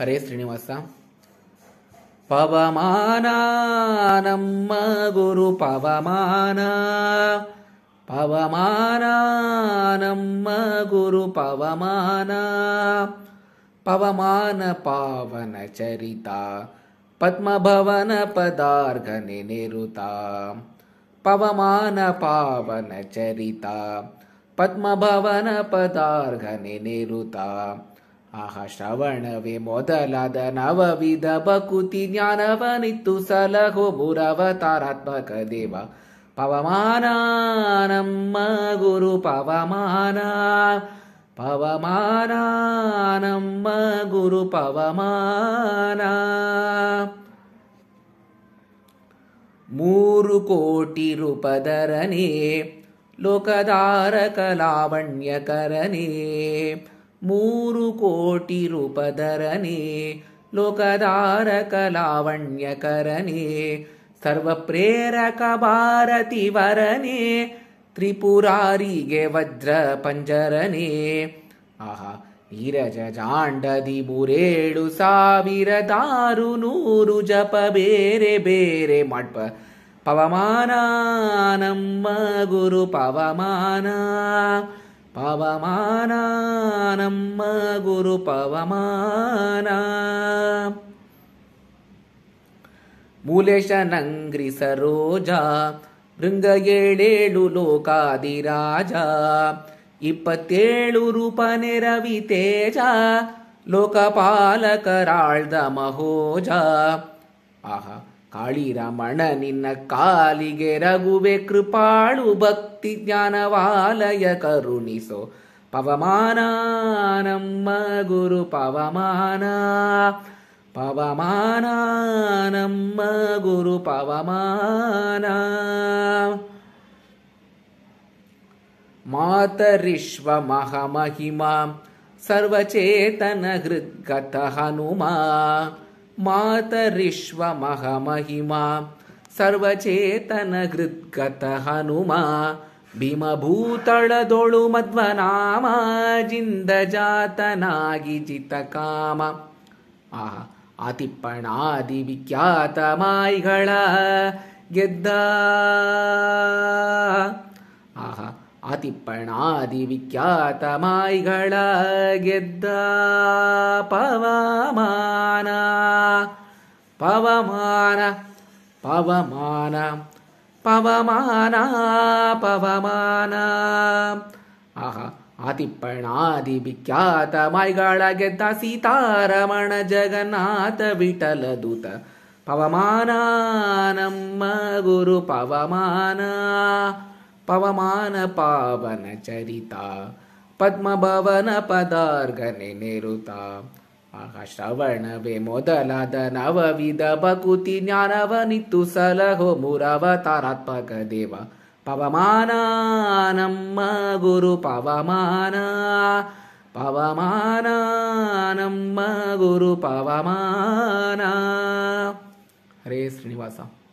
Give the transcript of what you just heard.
ಹರೇ ಶ್ರೀನಿವಾಸ ಪವಮಾನ ನಮ್ಮ ಗುರು ಪವಮಾನ ಪವಮಾನ ನಮ್ಮ ಗುರು ಪವಮಾನ ಪವಮಾನ ಪಾವನ ಚರಿತ ಪದ್ಮಭವನ ಪದಾರ್ಘ ನೆನೆರುತ ಪವಮಾನ ಪಾವನ ಚರಿತ ಪದ್ಮಭವನ ಪದಾರ್ಘ ನೆನೆರುತ आह श्रवणवे मोदलदनवीद बकृति ज्ञानवनि तु सलहो गुरवतारात्मक देव पवमानानं मुरु पवमाना पवमानानं गुरु पवमाना मूरु कोटि रूपे लोकधार कलावण्यकरणे ಮೂರು ಕೋಟಿ ರೂಪದರನೇ, ಲೋಕಧಾರಕ ಲಾವಣ್ಯಕರನೇ ಸರ್ವಪ್ರೇರಕ ಭಾರತಿ ವರನೇ ತ್ರಿಪುರಾರಿಗೆ ವಜ್ರ ಪಂಜರನೇ ಆಹಾ ನೀರಜ ಜಾಂಡದಿ ಮೂರೇಳು ಸಾವಿರದಾರು ನೂರು ಜಪ ಬೇರೆ ಬೇರೆ ಮಾಡ್ಪ ಪವಮಾನ ನಮ್ಮ ಗುರು ಪವಮಾನ ಪವಮಾನ ನಮ್ಮ ಗುರು ಪವಮಾನ ಮೂಲೇಶ ನಂಗ್ರಿ ಸರೋಜ ಭೃಂಗ ಏಳೇಳು ಲೋಕಾದಿರಾಜ ಇಪ್ಪತ್ತೇಳು ರೂಪನೆ ರವಿ ತೇಜ ಲೋಕಪಾಲಕರಾಳ್ದ ಮಹೋಜ ಆಹಾ ಕಾಳಿರಮಣ ನಿನ್ನ ಕಾಲಿಗೆ ರಘುವೆ ಕೃಪಾಳು ಭಕ್ತಿ ಜ್ಞಾನವಾಲಯ ಕರುಣಿಸೋ ಪವಮಾನ ನಮ್ಮ ಗುರು ಪವಮಾನ ಪವಮಾನ ನಮ್ಮ ಗುರು ಪವಮಾನ ಮಾತರಿಶ್ವ ಮಹಮಹಿಮಾ ಸರ್ವಚೇತನ ಹೃದ್ಗತ ಹನುಮಾ ಮಾತರಿಶ್ವ ಸರ್ವಚೇತನ ಹೃದ್ಗತ ಹನುಮ ಭೀಮಭೂತಳದೊಳು ಮಧ್ವನಾಮ ಜಿತ ಜಿತಕಾಮ ಆ ಅತಿಪ್ಪಣಾದಿ ವಿಖ್ಯಾತ ಮಾಯಿಗಳ ಗೆದ್ದ ವಿಖ್ಯಾತ ಮಾಯಿಗಳ ಗೆದ್ದ ಪವಮಾನ ಪವಮಾನ ಪವಮಾನ ಪವಮಾನ ಪವಮಾನ ಆಹಾ ವಿಖ್ಯಾತ ಮಾಯಿಗಳ ಗೆದ್ದ ಸೀತಾರಮಣ ಜಗನ್ನಾಥ ವಿಠಲ ದೂತ ಪವಮಾನ ನಮ್ಮ ಗುರು ಪವಮಾನ ಪವಮಾನ ಪಾವನ ಚರಿತ ಪದ್ಮಭವನ ಪದಾರ್ಘ ನೆನೆರುತ ಆಹ ಶ್ರವಣವೇ ಮೊದಲಾದ ನವವಿಧ ಭಕುತಿ ಜ್ಞಾನವನಿತು ಸಲಹೋ ಮುರವತಾರಾತ್ಮಕ ದೇವ ಪವಮಾನ ನಮ್ಮ ಗುರು ಪವಮಾನ ಪವಮಾನ ನಮ್ಮ ಗುರು ಪವಮಾನ ಹರೇ ಶ್ರೀನಿವಾಸ